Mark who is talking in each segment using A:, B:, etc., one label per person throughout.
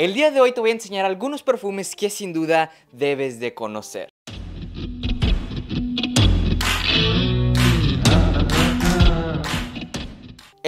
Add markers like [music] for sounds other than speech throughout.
A: El día de hoy te voy a enseñar algunos perfumes que sin duda debes de conocer.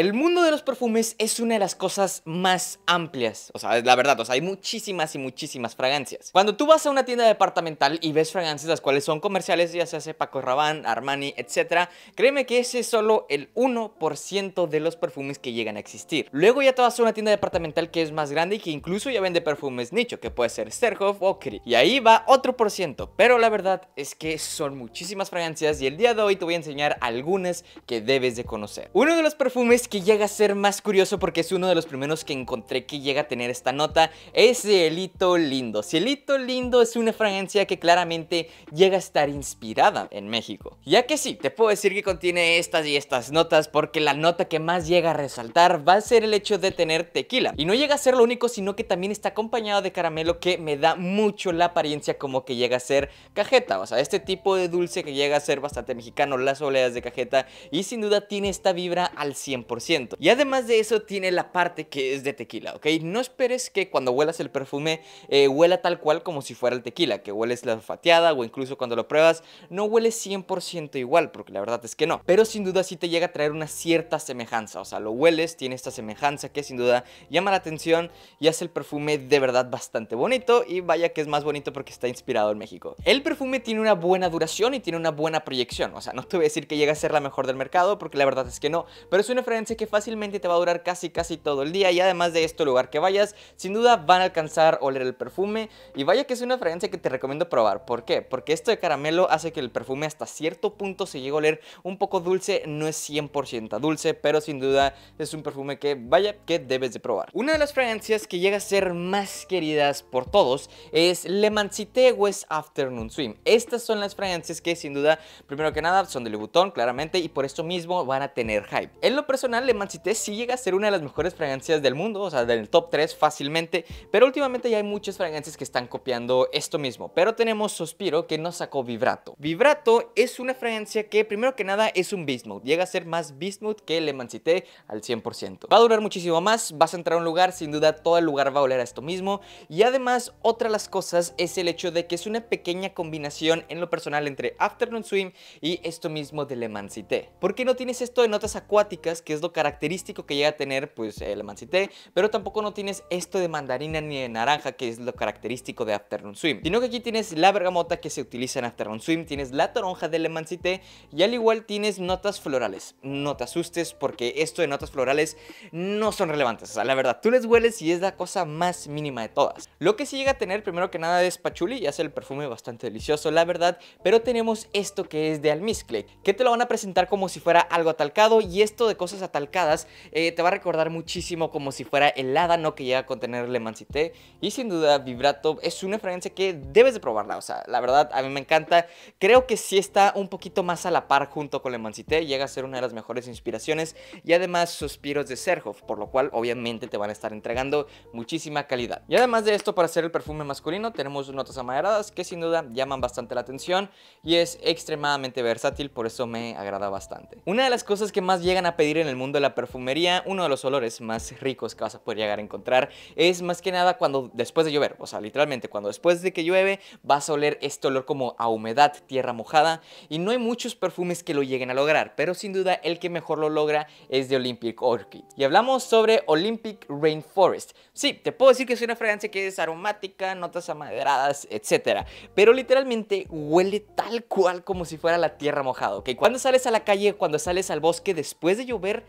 A: El mundo de los perfumes es una de las cosas más amplias. O sea, la verdad, o hay muchísimas y muchísimas fragancias. Cuando tú vas a una tienda departamental y ves fragancias las cuales son comerciales, ya se hace Paco Rabanne, Armani, etc., créeme que ese es solo el 1% de los perfumes que llegan a existir. Luego ya te vas a una tienda departamental que es más grande y que incluso ya vende perfumes nicho, que puede ser Serhoff o Kri. Y ahí va otro por ciento. Pero la verdad es que son muchísimas fragancias y el día de hoy te voy a enseñar algunas que debes de conocer. Uno de los perfumes que llega a ser más curioso porque es uno de los primeros que encontré que llega a tener esta nota, es Cielito Lindo. Cielito Lindo es una fragancia que claramente llega a estar inspirada en México. Ya que sí, te puedo decir que contiene estas y estas notas porque la nota que más llega a resaltar va a ser el hecho de tener tequila. Y no llega a ser lo único, sino que también está acompañado de caramelo que me da mucho la apariencia como que llega a ser cajeta. O sea, este tipo de dulce que llega a ser bastante mexicano, las oleadas de cajeta y sin duda tiene esta vibra al 100%. Y además de eso tiene la parte que es de tequila, ¿ok? No esperes que cuando huelas el perfume eh, huela tal cual como si fuera el tequila, que hueles la fateada o incluso cuando lo pruebas no huele 100% igual, porque la verdad es que no. Pero sin duda sí te llega a traer una cierta semejanza, o sea, lo hueles, tiene esta semejanza que sin duda llama la atención y hace el perfume de verdad bastante bonito y vaya que es más bonito porque está inspirado en México. El perfume tiene una buena duración y tiene una buena proyección, o sea, no te voy a decir que llega a ser la mejor del mercado porque la verdad es que no, pero es una que fácilmente te va a durar casi casi todo el día y además de esto, lugar que vayas, sin duda van a alcanzar a oler el perfume y vaya que es una fragancia que te recomiendo probar. ¿Por qué? Porque esto de caramelo hace que el perfume hasta cierto punto se llegue a oler un poco dulce, no es 100% dulce, pero sin duda es un perfume que vaya que debes de probar. Una de las fragancias que llega a ser más queridas por todos es Le Mancité West Afternoon Swim. Estas son las fragancias que sin duda, primero que nada, son de Louis claramente, y por esto mismo van a tener hype. En lo personal, le Mansité sí llega a ser una de las mejores fragancias del mundo, o sea, del top 3 fácilmente, pero últimamente ya hay muchas fragancias que están copiando esto mismo. Pero tenemos Sospiro que nos sacó Vibrato. Vibrato es una fragancia que primero que nada es un bismuth, llega a ser más bismuth que Le Mancité al 100%. Va a durar muchísimo más, vas a entrar a un lugar, sin duda todo el lugar va a oler a esto mismo y además otra de las cosas es el hecho de que es una pequeña combinación en lo personal entre Afternoon Swim y esto mismo de Le Mancité. ¿Por qué no tienes esto de notas acuáticas que es característico que llega a tener pues el mancité, pero tampoco no tienes esto de mandarina ni de naranja que es lo característico de Afternoon Swim, sino que aquí tienes la bergamota que se utiliza en Afternoon Swim, tienes la toronja del mancité y al igual tienes notas florales. No te asustes porque esto de notas florales no son relevantes, o sea, la verdad, tú les hueles y es la cosa más mínima de todas. Lo que sí llega a tener primero que nada es pachuli y hace el perfume bastante delicioso, la verdad, pero tenemos esto que es de almizcle, que te lo van a presentar como si fuera algo atalcado y esto de cosas talcadas, eh, te va a recordar muchísimo como si fuera el no que llega a contener Le Emancité Y sin duda, Vibrato es una fragancia que debes de probarla. O sea, la verdad, a mí me encanta. Creo que sí está un poquito más a la par junto con Le Emancité, Llega a ser una de las mejores inspiraciones. Y además, suspiros de Serhoff, por lo cual obviamente te van a estar entregando muchísima calidad. Y además de esto, para hacer el perfume masculino, tenemos notas amaderadas que sin duda llaman bastante la atención. Y es extremadamente versátil, por eso me agrada bastante. Una de las cosas que más llegan a pedir en el mundo de la perfumería, uno de los olores más ricos que vas a poder llegar a encontrar es más que nada cuando después de llover, o sea, literalmente cuando después de que llueve vas a oler este olor como a humedad, tierra mojada y no hay muchos perfumes que lo lleguen a lograr, pero sin duda el que mejor lo logra es de Olympic Orchid. Y hablamos sobre Olympic Rainforest. Sí, te puedo decir que es una fragancia que es aromática, notas amaderadas, etcétera, pero literalmente huele tal cual como si fuera la tierra mojada, Que Cuando sales a la calle, cuando sales al bosque después de llover,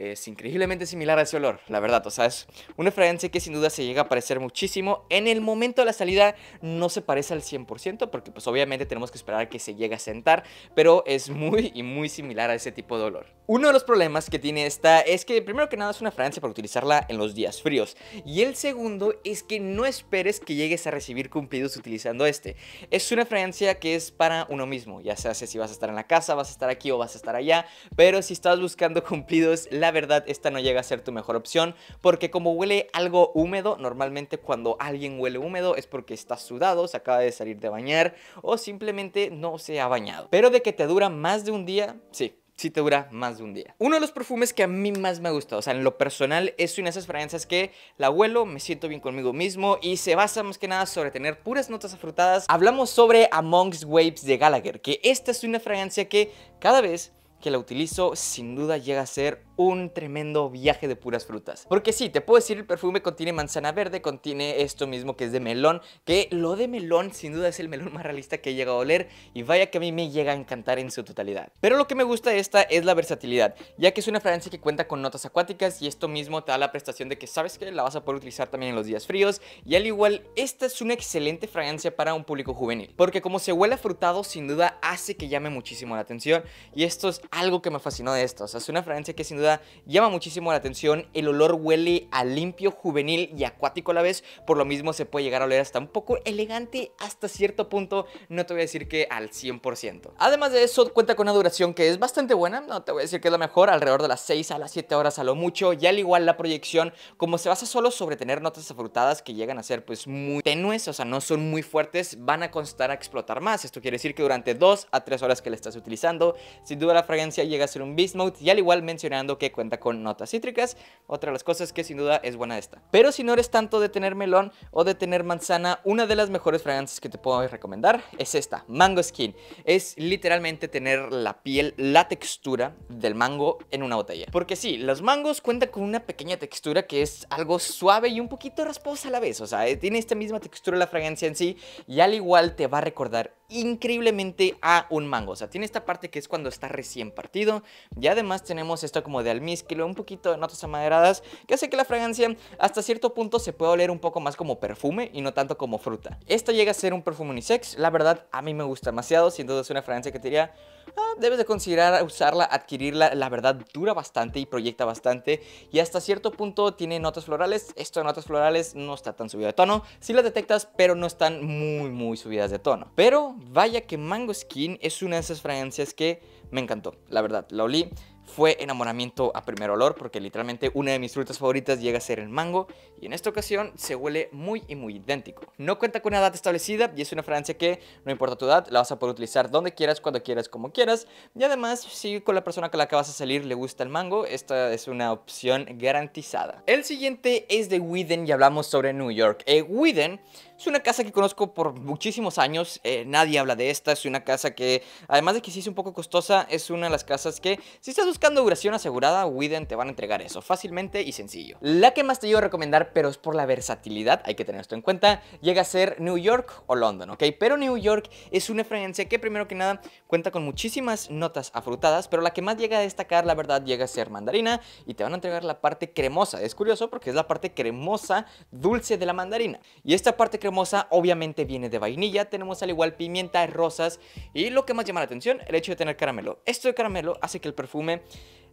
A: es increíblemente similar a ese olor, la verdad. O sea, es una fragancia que sin duda se llega a parecer muchísimo. En el momento de la salida no se parece al 100% porque pues obviamente tenemos que esperar a que se llegue a sentar, pero es muy y muy similar a ese tipo de olor. Uno de los problemas que tiene esta es que primero que nada es una fragancia para utilizarla en los días fríos y el segundo es que no esperes que llegues a recibir cumplidos utilizando este. Es una fragancia que es para uno mismo, ya sea si vas a estar en la casa, vas a estar aquí o vas a estar allá, pero si estás buscando cumplidos, la verdad esta no llega a ser tu mejor opción porque como huele algo húmedo, normalmente cuando alguien huele húmedo es porque está sudado, se acaba de salir de bañar o simplemente no se ha bañado. Pero de que te dura más de un día, sí, si te dura más de un día. Uno de los perfumes que a mí más me ha gustado, o sea, en lo personal, es una de esas fragancias que la huelo, me siento bien conmigo mismo y se basa más que nada sobre tener puras notas afrutadas. Hablamos sobre Amongst Waves de Gallagher, que esta es una fragancia que cada vez que la utilizo, sin duda llega a ser un tremendo viaje de puras frutas. Porque sí, te puedo decir, el perfume contiene manzana verde, contiene esto mismo que es de melón, que lo de melón sin duda es el melón más realista que he llegado a oler y vaya que a mí me llega a encantar en su totalidad. Pero lo que me gusta de esta es la versatilidad, ya que es una fragancia que cuenta con notas acuáticas y esto mismo te da la prestación de que sabes que la vas a poder utilizar también en los días fríos y al igual esta es una excelente fragancia para un público juvenil, porque como se huele frutado sin duda hace que llame muchísimo la atención y esto es algo que me fascinó de esto, o sea, es una fragancia que sin duda llama muchísimo la atención. El olor huele a limpio, juvenil y acuático a la vez. Por lo mismo se puede llegar a oler hasta un poco elegante hasta cierto punto. No te voy a decir que al 100%. Además de eso, cuenta con una duración que es bastante buena. No te voy a decir que es la mejor, alrededor de las 6 a las 7 horas a lo mucho. Y al igual la proyección, como se basa solo sobre tener notas afrutadas que llegan a ser pues muy tenues, o sea, no son muy fuertes, van a constar a explotar más. Esto quiere decir que durante 2 a 3 horas que le estás utilizando, sin duda la fragancia llega a ser un beast mode. Y al igual mencionando que cuenta con notas cítricas, otra de las cosas que sin duda es buena esta. Pero si no eres tanto de tener melón o de tener manzana, una de las mejores fragancias que te puedo recomendar es esta, Mango Skin. Es literalmente tener la piel, la textura del mango en una botella. Porque sí, los mangos cuentan con una pequeña textura que es algo suave y un poquito rasposa a la vez. O sea, eh, tiene esta misma textura la fragancia en sí y al igual te va a recordar increíblemente a un mango. O sea, tiene esta parte que es cuando está recién partido y además tenemos esto como de de lo un poquito de notas amaderadas, que hace que la fragancia hasta cierto punto se pueda oler un poco más como perfume y no tanto como fruta. Esto llega a ser un perfume unisex, la verdad a mí me gusta demasiado, sin duda es una fragancia que te diría... Ah, debes de considerar usarla, adquirirla. La verdad dura bastante y proyecta bastante. Y hasta cierto punto tiene notas florales. Esto notas florales no está tan subida de tono. Si las detectas, pero no están muy, muy subidas de tono. Pero vaya que Mango Skin es una de esas fragancias que me encantó. La verdad, la olí fue enamoramiento a primer olor, porque literalmente una de mis frutas favoritas llega a ser el mango, y en esta ocasión se huele muy y muy idéntico. No cuenta con una edad establecida y es una fragancia que, no importa tu edad, la vas a poder utilizar donde quieras, cuando quieras, como quieras, y además, si con la persona con la que vas a salir le gusta el mango, esta es una opción garantizada. El siguiente es de Widen y hablamos sobre New York. Eh, Widen es una casa que conozco por muchísimos años, eh, nadie habla de esta, es una casa que, además de que sí es un poco costosa, es una de las casas que, si estás buscando duración asegurada, Widen te van a entregar eso, fácilmente y sencillo. La que más te llevo a recomendar, pero es por la versatilidad, hay que tener esto en cuenta, llega a ser New York o London, ¿ok? Pero New York es una fragancia que, primero que nada, cuenta con muchísimas notas afrutadas, pero la que más llega a destacar, la verdad, llega a ser mandarina y te van a entregar la parte cremosa. Es curioso porque es la parte cremosa dulce de la mandarina. Y esta parte cremosa hermosa obviamente viene de vainilla, tenemos al igual pimienta, rosas y lo que más llama la atención, el hecho de tener caramelo. Esto de caramelo hace que el perfume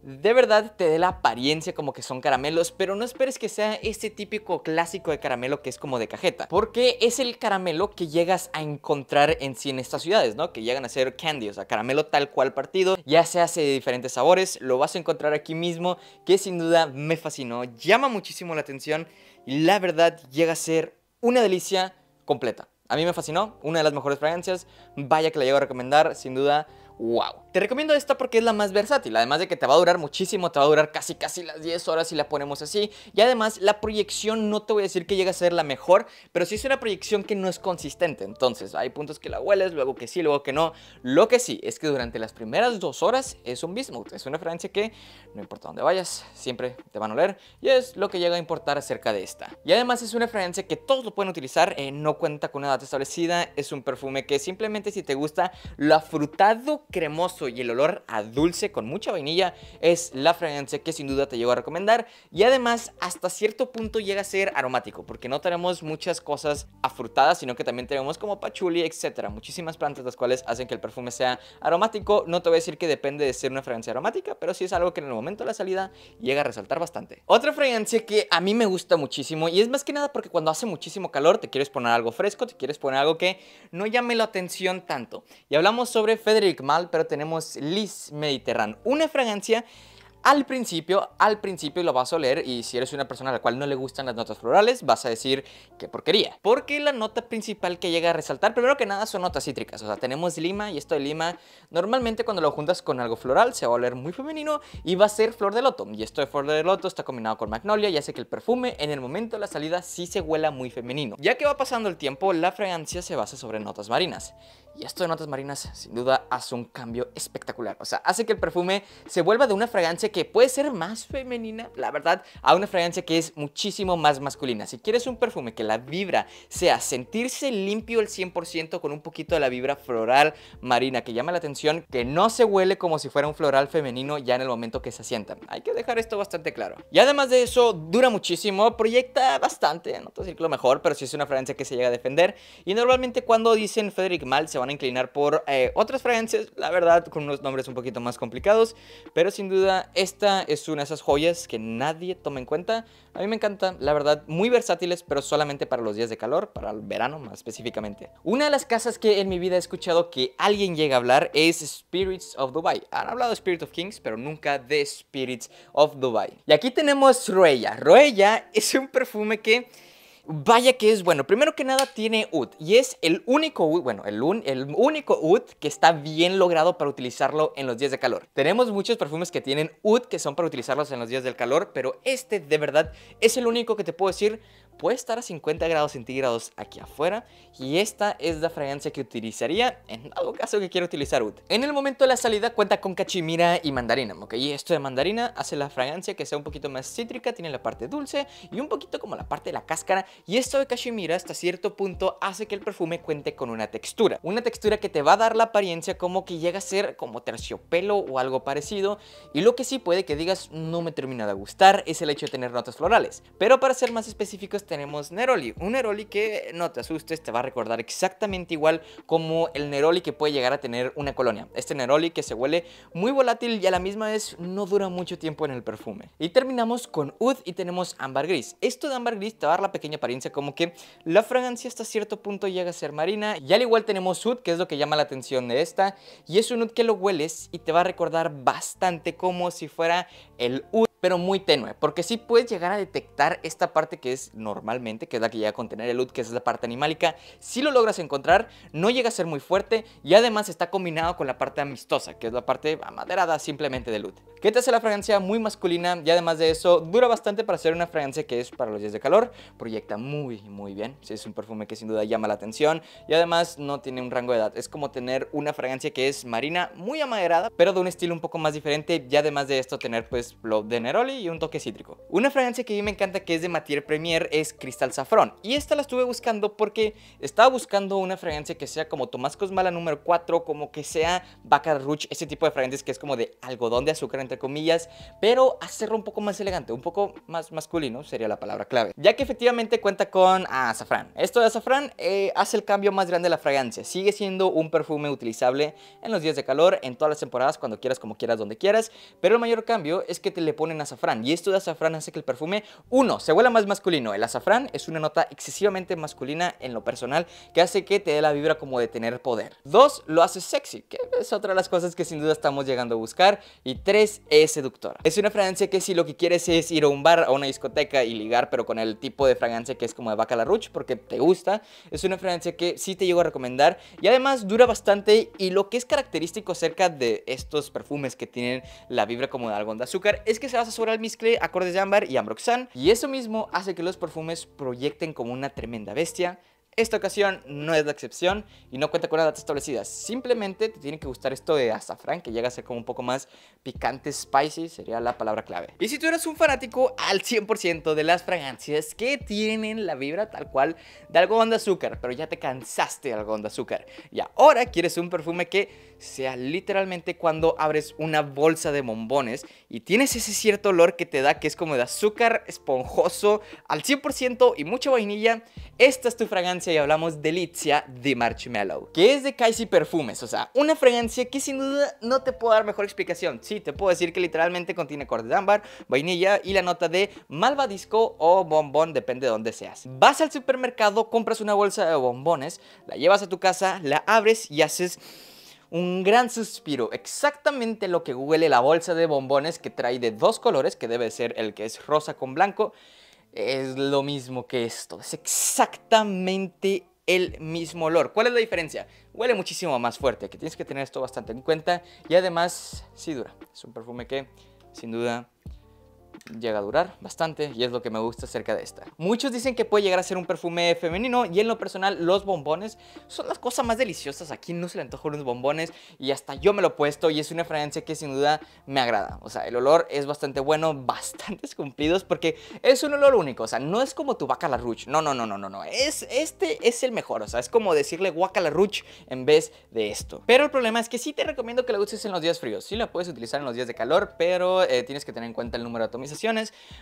A: de verdad te dé la apariencia como que son caramelos, pero no esperes que sea este típico clásico de caramelo que es como de cajeta, porque es el caramelo que llegas a encontrar en sí estas ciudades, ¿no? Que llegan a ser candy, o sea, caramelo tal cual partido, ya se hace de diferentes sabores, lo vas a encontrar aquí mismo, que sin duda me fascinó, llama muchísimo la atención y la verdad llega a ser una delicia completa. A mí me fascinó, una de las mejores fragancias. Vaya que la llego a recomendar, sin duda wow. Te recomiendo esta porque es la más versátil, además de que te va a durar muchísimo, te va a durar casi casi las 10 horas si la ponemos así. Y además la proyección no te voy a decir que llega a ser la mejor, pero sí es una proyección que no es consistente. Entonces hay puntos que la hueles, luego que sí, luego que no. Lo que sí es que durante las primeras dos horas es un bismuth, es una fragancia que no importa dónde vayas, siempre te van a oler y es lo que llega a importar acerca de esta. Y además es una fragancia que todos lo pueden utilizar, eh, no cuenta con una data establecida, es un perfume que simplemente si te gusta lo afrutado cremoso y el olor a dulce con mucha vainilla es la fragancia que sin duda te llego a recomendar y además hasta cierto punto llega a ser aromático porque no tenemos muchas cosas afrutadas sino que también tenemos como pachuli, etcétera, muchísimas plantas las cuales hacen que el perfume sea aromático. No te voy a decir que depende de ser una fragancia aromática, pero sí es algo que en el momento de la salida llega a resaltar bastante. Otra fragancia que a mí me gusta muchísimo y es más que nada porque cuando hace muchísimo calor te quieres poner algo fresco, te quieres poner algo que no llame la atención tanto. Y hablamos sobre Frederick Mann pero tenemos Liz Mediterráneo. Una fragancia al principio, al principio lo vas a oler y si eres una persona a la cual no le gustan las notas florales, vas a decir que porquería. Porque la nota principal que llega a resaltar, primero que nada, son notas cítricas. O sea, tenemos lima y esto de lima, normalmente cuando lo juntas con algo floral se va a oler muy femenino y va a ser flor de loto. Y esto de flor de loto está combinado con magnolia y hace que el perfume en el momento de la salida sí se huela muy femenino. Ya que va pasando el tiempo, la fragancia se basa sobre notas marinas. Y esto de notas marinas sin duda hace un cambio espectacular. O sea, hace que el perfume se vuelva de una fragancia que puede ser más femenina, la verdad, a una fragancia que es muchísimo más masculina. Si quieres un perfume que la vibra sea sentirse limpio al 100% con un poquito de la vibra floral marina que llama la atención, que no se huele como si fuera un floral femenino ya en el momento que se asienta. Hay que dejar esto bastante claro. Y además de eso, dura muchísimo, proyecta bastante, no te lo mejor, pero sí es una fragancia que se llega a defender. Y normalmente cuando dicen Frederick Mal se van inclinar por eh, otras fragancias, la verdad, con unos nombres un poquito más complicados, pero sin duda esta es una de esas joyas que nadie toma en cuenta. A mí me encanta, la verdad, muy versátiles, pero solamente para los días de calor, para el verano más específicamente. Una de las casas que en mi vida he escuchado que alguien llega a hablar es Spirits of Dubai. Han hablado de Spirit of Kings, pero nunca de Spirits of Dubai. Y aquí tenemos Ruella Ruella es un perfume que Vaya que es bueno. Primero que nada tiene UD y es el único UD, bueno, el, el único UD que está bien logrado para utilizarlo en los días de calor. Tenemos muchos perfumes que tienen UD que son para utilizarlos en los días del calor, pero este de verdad es el único que te puedo decir, puede estar a 50 grados centígrados aquí afuera y esta es la fragancia que utilizaría en todo caso que quiera utilizar Wood. En el momento de la salida cuenta con cachimira y mandarina, ¿ok? Y esto de mandarina hace la fragancia que sea un poquito más cítrica, tiene la parte dulce y un poquito como la parte de la cáscara y esto de cachimira hasta cierto punto hace que el perfume cuente con una textura, una textura que te va a dar la apariencia como que llega a ser como terciopelo o algo parecido y lo que sí puede que digas no me termina de gustar es el hecho de tener notas florales, pero para ser más específicos tenemos Neroli. Un Neroli que, no te asustes, te va a recordar exactamente igual como el Neroli que puede llegar a tener una colonia. Este Neroli que se huele muy volátil y a la misma vez no dura mucho tiempo en el perfume. Y terminamos con Oud y tenemos ámbar gris. Esto de ámbar gris te va a dar la pequeña apariencia como que la fragancia hasta cierto punto llega a ser marina. Y al igual tenemos Oud, que es lo que llama la atención de esta. Y es un Oud que lo hueles y te va a recordar bastante como si fuera el Oud pero muy tenue, porque sí puedes llegar a detectar esta parte que es normal normalmente, que es la que llega a contener el loot, que es la parte animálica, si lo logras encontrar, no llega a ser muy fuerte y además está combinado con la parte amistosa, que es la parte amaderada simplemente de loot. Que te hace la fragancia muy masculina y además de eso, dura bastante para ser una fragancia que es para los días de calor, proyecta muy, muy bien. Es un perfume que sin duda llama la atención y además no tiene un rango de edad. Es como tener una fragancia que es marina, muy amaderada, pero de un estilo un poco más diferente y además de esto tener pues lo de Neroli y un toque cítrico. Una fragancia que a mí me encanta que es de Matier Premier es Cristal Safrón. Y esta la estuve buscando porque estaba buscando una fragancia que sea como Tomás Cosmala número 4, como que sea Baccarat Rouge, ese tipo de fragancias que es como de algodón de azúcar, entre comillas, pero hacerlo un poco más elegante, un poco más masculino sería la palabra clave. Ya que efectivamente cuenta con azafrán. Esto de azafrán eh, hace el cambio más grande de la fragancia. Sigue siendo un perfume utilizable en los días de calor, en todas las temporadas, cuando quieras, como quieras, donde quieras, pero el mayor cambio es que te le ponen azafrán. Y esto de azafrán hace que el perfume, uno, se huela más masculino. El azafrán es una nota excesivamente masculina en lo personal que hace que te dé la vibra como de tener poder. Dos, lo hace sexy, que es otra de las cosas que sin duda estamos llegando a buscar. Y tres, es seductora. Es una fragancia que si lo que quieres es ir a un bar, a una discoteca y ligar, pero con el tipo de fragancia que es como de vaca la porque te gusta, es una fragancia que sí te llego a recomendar y además dura bastante y lo que es característico acerca de estos perfumes que tienen la vibra como de algodón de azúcar es que se basa sobre el miscle acordes de ámbar y ambroxan y eso mismo hace que los perfumes proyecten como una tremenda bestia, esta ocasión no es la excepción y no cuenta con las data establecidas. Simplemente te tiene que gustar esto de azafrán, que llega a ser como un poco más picante, spicy, sería la palabra clave. Y si tú eres un fanático al 100% de las fragancias que tienen la vibra tal cual de algodón de azúcar, pero ya te cansaste de algodón de azúcar y ahora quieres un perfume que sea literalmente cuando abres una bolsa de bombones y tienes ese cierto olor que te da que es como de azúcar esponjoso al 100% y mucha vainilla, esta es tu fragancia y hablamos de de Marshmallow, que es de Kaisi Perfumes, o sea, una fragancia que sin duda no te puedo dar mejor explicación. Sí, te puedo decir que literalmente contiene corte de ámbar, vainilla y la nota de malvadisco o bombón, depende de dónde seas. Vas al supermercado, compras una bolsa de bombones, la llevas a tu casa, la abres y haces un gran suspiro, exactamente lo que google la bolsa de bombones que trae de dos colores, que debe ser el que es rosa con blanco es lo mismo que esto. Es exactamente el mismo olor. ¿Cuál es la diferencia? Huele muchísimo más fuerte, que tienes que tener esto bastante en cuenta. Y además, sí dura. Es un perfume que, sin duda, llega a durar bastante y es lo que me gusta acerca de esta. Muchos dicen que puede llegar a ser un perfume femenino y en lo personal los bombones son las cosas más deliciosas. Aquí no se le antojan los bombones y hasta yo me lo he puesto y es una fragancia que sin duda me agrada. O sea, el olor es bastante bueno, [laughs] bastante cumplidos porque es un olor único. O sea, no es como tu vaca la ruch. No, no, no, no, no, no. Es, este es el mejor. O sea, es como decirle guaca la ruch en vez de esto. Pero el problema es que sí te recomiendo que la uses en los días fríos. Sí la puedes utilizar en los días de calor, pero eh, tienes que tener en cuenta el número de atomizas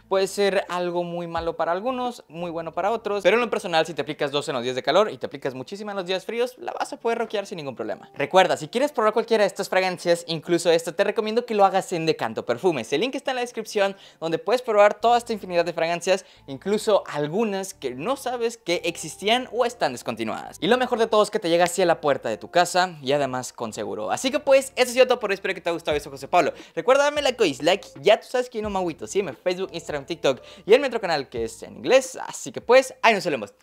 A: puede ser algo muy malo para algunos, muy bueno para otros, pero en lo personal si te aplicas dos en los días de calor y te aplicas muchísima en los días fríos, la vas a poder rockear sin ningún problema. Recuerda, si quieres probar cualquiera de estas fragancias, incluso esta, te recomiendo que lo hagas en Decanto Perfumes. El link está en la descripción donde puedes probar toda esta infinidad de fragancias, incluso algunas que no sabes que existían o están descontinuadas. Y lo mejor de todo es que te llega hacia la puerta de tu casa y además con seguro. Así que pues, eso es todo por hoy. Espero que te haya gustado eso José Pablo. Recuerda darme like dislike. Ya tú sabes que hay no maguito, en Facebook, Instagram, TikTok y en mi otro canal que es en inglés. Así que pues, ahí nos vemos.